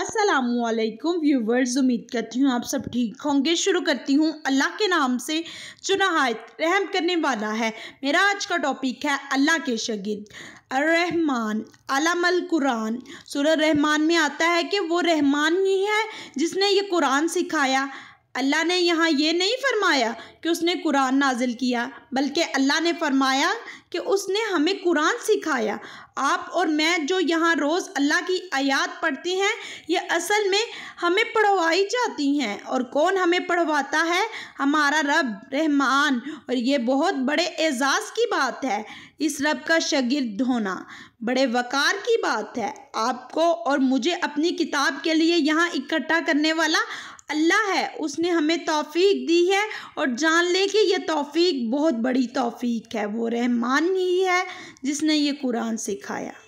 असलकुम व्यूवर्स उम्मीद करती हूँ आप सब ठीक होंगे शुरू करती हूँ अल्लाह के नाम से जो रहम करने वाला है मेरा आज का टॉपिक है अल्लाह के शगिद अर्रहमान अलमल कुरान सुर रहमान में आता है कि वो रहमान ही है जिसने ये कुरान सिखाया अल्लाह ने यहाँ ये नहीं फरमाया कि उसने कुरान नाजिल किया बल्कि अल्लाह ने फरमाया कि उसने हमें कुरान सिखाया आप और मैं जो यहाँ रोज़ अल्लाह की आयात पढ़ती हैं ये असल में हमें पढ़वाई जाती हैं और कौन हमें पढ़वाता है हमारा रब रहमान और ये बहुत बड़े एजाज़ की बात है इस रब का शगिर्द होना बड़े वक़ार की बात है आपको और मुझे अपनी किताब के लिए यहाँ इकट्ठा करने वाला अल्लाह है उसने हमें तौफीक दी है और जान ले कि यह तौफीक बहुत बड़ी तौफीक है वो रहमान ही है जिसने ये कुरान सिखाया